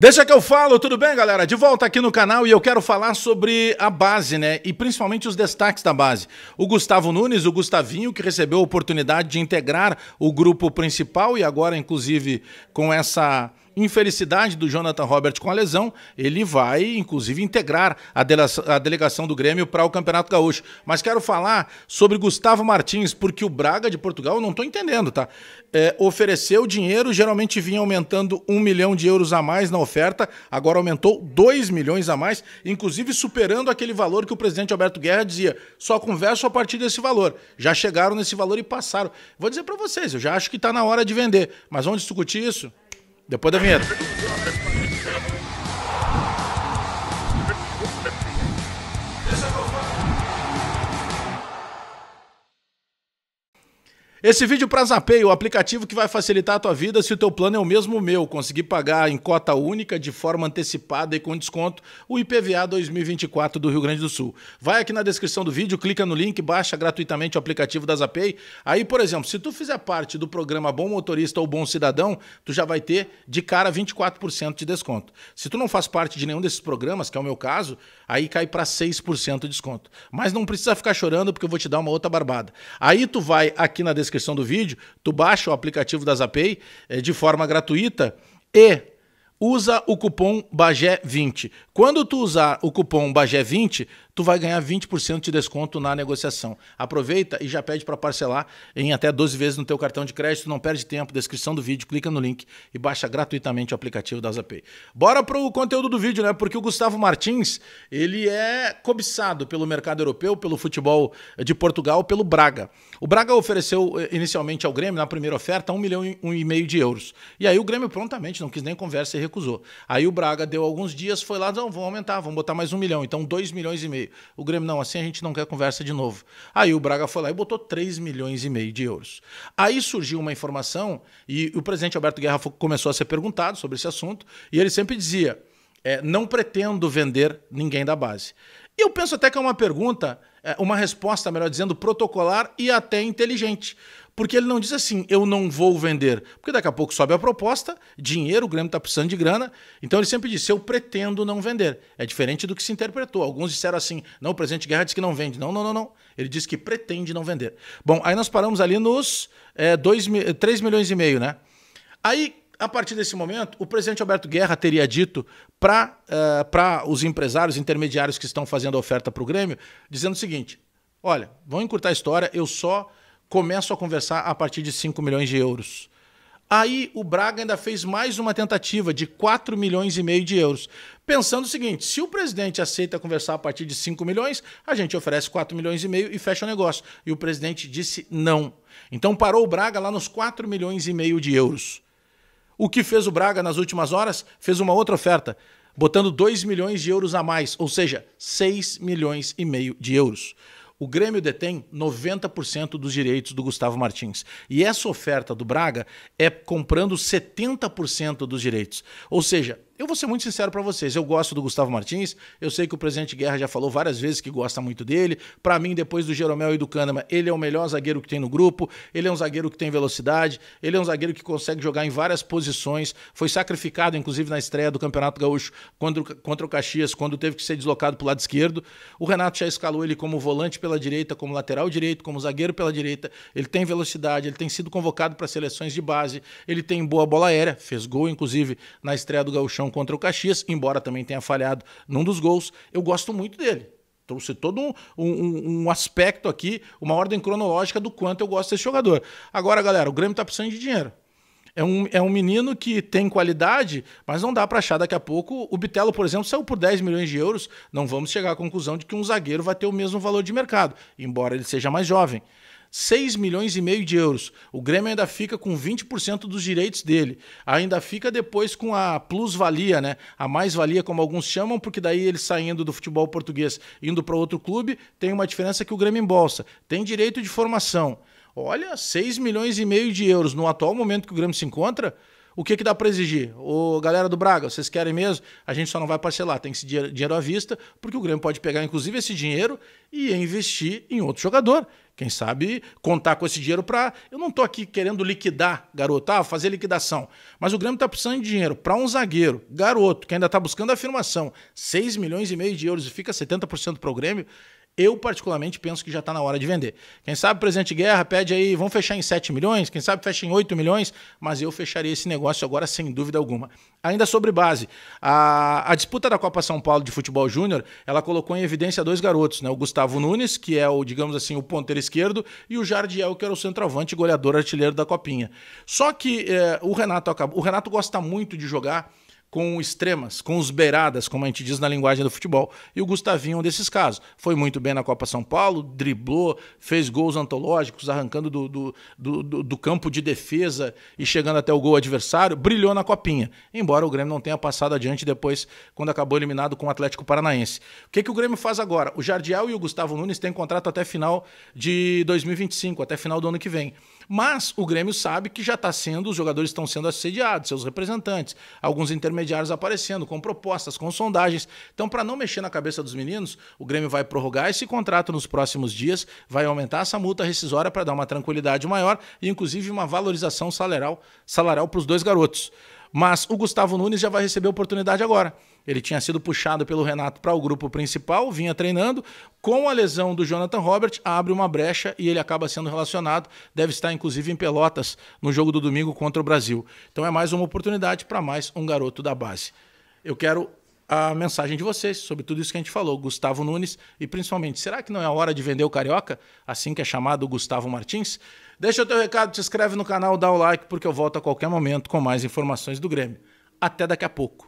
Deixa que eu falo, tudo bem, galera? De volta aqui no canal e eu quero falar sobre a base, né? E principalmente os destaques da base. O Gustavo Nunes, o Gustavinho, que recebeu a oportunidade de integrar o grupo principal e agora, inclusive, com essa infelicidade do Jonathan Robert com a lesão, ele vai, inclusive, integrar a, a delegação do Grêmio para o Campeonato Gaúcho. Mas quero falar sobre Gustavo Martins, porque o Braga de Portugal, eu não estou entendendo, tá? É, ofereceu dinheiro, geralmente vinha aumentando um milhão de euros a mais na oferta, agora aumentou dois milhões a mais, inclusive superando aquele valor que o presidente Alberto Guerra dizia. Só converso a partir desse valor. Já chegaram nesse valor e passaram. Vou dizer para vocês, eu já acho que está na hora de vender, mas vamos discutir isso? Depois da vinheta. Esse vídeo para Zapay, o aplicativo que vai facilitar a tua vida se o teu plano é o mesmo meu, conseguir pagar em cota única, de forma antecipada e com desconto, o IPVA 2024 do Rio Grande do Sul. Vai aqui na descrição do vídeo, clica no link, baixa gratuitamente o aplicativo da Zapay. Aí, por exemplo, se tu fizer parte do programa Bom Motorista ou Bom Cidadão, tu já vai ter de cara 24% de desconto. Se tu não faz parte de nenhum desses programas, que é o meu caso, aí cai para 6% de desconto. Mas não precisa ficar chorando porque eu vou te dar uma outra barbada. Aí tu vai aqui na descrição descrição do vídeo, tu baixa o aplicativo da Zapay é, de forma gratuita e usa o cupom BAGÉ20. Quando tu usar o cupom BAGÉ20, tu vai ganhar 20% de desconto na negociação. Aproveita e já pede para parcelar em até 12 vezes no teu cartão de crédito. Não perde tempo, descrição do vídeo, clica no link e baixa gratuitamente o aplicativo da Zapay. Bora pro conteúdo do vídeo, né? Porque o Gustavo Martins, ele é cobiçado pelo mercado europeu, pelo futebol de Portugal, pelo Braga. O Braga ofereceu eh, inicialmente ao Grêmio, na primeira oferta, 1 milhão e, um e meio de euros. E aí o Grêmio prontamente, não quis nem conversa e recusou. Aí o Braga deu alguns dias, foi lá, não, vão aumentar, vão botar mais um milhão, então dois milhões e meio. O Grêmio, não, assim a gente não quer conversa de novo. Aí o Braga foi lá e botou três milhões e meio de euros. Aí surgiu uma informação, e o presidente Alberto Guerra começou a ser perguntado sobre esse assunto, e ele sempre dizia, é, não pretendo vender ninguém da base. Eu penso até que é uma pergunta, é, uma resposta, melhor dizendo, protocolar e até inteligente. Porque ele não diz assim, eu não vou vender. Porque daqui a pouco sobe a proposta, dinheiro, o Grêmio está precisando de grana. Então ele sempre disse, eu pretendo não vender. É diferente do que se interpretou. Alguns disseram assim, não, o presidente Guerra disse que não vende. Não, não, não, não. Ele disse que pretende não vender. Bom, aí nós paramos ali nos é, dois, 3 milhões e meio, né? Aí a partir desse momento, o presidente Alberto Guerra teria dito para uh, eh, os empresários intermediários que estão fazendo a oferta para o Grêmio, dizendo o seguinte: olha, vão encurtar a história, eu só começo a conversar a partir de 5 milhões de euros. Aí o Braga ainda fez mais uma tentativa de 4 milhões e meio de euros. Pensando o seguinte: se o presidente aceita conversar a partir de 5 milhões, a gente oferece 4 milhões e meio e fecha o negócio. E o presidente disse não. Então parou o Braga lá nos 4 milhões e meio de euros. O que fez o Braga nas últimas horas? Fez uma outra oferta, botando 2 milhões de euros a mais, ou seja, 6 milhões e meio de euros. O Grêmio detém 90% dos direitos do Gustavo Martins. E essa oferta do Braga é comprando 70% dos direitos. Ou seja, eu vou ser muito sincero para vocês. Eu gosto do Gustavo Martins. Eu sei que o presidente Guerra já falou várias vezes que gosta muito dele. Para mim, depois do Jeromel e do Kahneman, ele é o melhor zagueiro que tem no grupo. Ele é um zagueiro que tem velocidade. Ele é um zagueiro que consegue jogar em várias posições. Foi sacrificado, inclusive, na estreia do Campeonato Gaúcho contra, contra o Caxias, quando teve que ser deslocado para o lado esquerdo. O Renato já escalou ele como volante pela direita, como lateral direito, como zagueiro pela direita. Ele tem velocidade. Ele tem sido convocado para seleções de base. Ele tem boa bola aérea. Fez gol, inclusive, na estreia do Gauchão atuação contra o Caxias, embora também tenha falhado num dos gols, eu gosto muito dele. Trouxe todo um, um, um aspecto aqui, uma ordem cronológica do quanto eu gosto desse jogador. Agora, galera, o Grêmio está precisando de dinheiro. É um, é um menino que tem qualidade, mas não dá para achar daqui a pouco. O Bitelo, por exemplo, saiu por 10 milhões de euros. Não vamos chegar à conclusão de que um zagueiro vai ter o mesmo valor de mercado, embora ele seja mais jovem. 6 milhões e meio de euros. O Grêmio ainda fica com 20% dos direitos dele. Ainda fica depois com a plus-valia, né? A mais-valia, como alguns chamam, porque daí ele saindo do futebol português, indo para outro clube, tem uma diferença que o Grêmio embolsa. Tem direito de formação. Olha, 6 milhões e meio de euros no atual momento que o Grêmio se encontra, o que, que dá para exigir? Ô, galera do Braga, vocês querem mesmo? A gente só não vai parcelar, tem esse dinheiro à vista, porque o Grêmio pode pegar, inclusive, esse dinheiro e investir em outro jogador. Quem sabe contar com esse dinheiro para. Eu não estou aqui querendo liquidar, garoto, ah, fazer liquidação. Mas o Grêmio está precisando de dinheiro para um zagueiro, garoto, que ainda está buscando a afirmação. 6 milhões e meio de euros e fica 70% para o Grêmio. Eu, particularmente, penso que já está na hora de vender. Quem sabe o presidente Guerra pede aí, vão fechar em 7 milhões, quem sabe fecha em 8 milhões, mas eu fecharia esse negócio agora sem dúvida alguma. Ainda sobre base, a, a disputa da Copa São Paulo de Futebol Júnior, ela colocou em evidência dois garotos, né? O Gustavo Nunes, que é o, digamos assim, o ponteiro esquerdo, e o Jardiel, que era o centroavante, goleador artilheiro da Copinha. Só que eh, o Renato acabou, o Renato gosta muito de jogar com extremas, com os beiradas, como a gente diz na linguagem do futebol. E o Gustavinho, é um desses casos. Foi muito bem na Copa São Paulo, driblou, fez gols antológicos, arrancando do, do, do, do campo de defesa e chegando até o gol adversário, brilhou na Copinha. Embora o Grêmio não tenha passado adiante depois, quando acabou eliminado com o Atlético Paranaense. O que, que o Grêmio faz agora? O Jardiel e o Gustavo Nunes têm contrato até final de 2025, até final do ano que vem. Mas o Grêmio sabe que já está sendo, os jogadores estão sendo assediados, seus representantes, alguns intermediários intermediários aparecendo, com propostas, com sondagens. Então, para não mexer na cabeça dos meninos, o Grêmio vai prorrogar esse contrato nos próximos dias, vai aumentar essa multa rescisória para dar uma tranquilidade maior e, inclusive, uma valorização salarial, salarial para os dois garotos. Mas o Gustavo Nunes já vai receber oportunidade agora. Ele tinha sido puxado pelo Renato para o grupo principal, vinha treinando. Com a lesão do Jonathan Robert, abre uma brecha e ele acaba sendo relacionado. Deve estar, inclusive, em Pelotas no jogo do domingo contra o Brasil. Então é mais uma oportunidade para mais um garoto da base. Eu quero a mensagem de vocês sobre tudo isso que a gente falou, Gustavo Nunes, e principalmente, será que não é a hora de vender o Carioca, assim que é chamado Gustavo Martins? Deixa o teu recado, te inscreve no canal, dá o like, porque eu volto a qualquer momento com mais informações do Grêmio. Até daqui a pouco.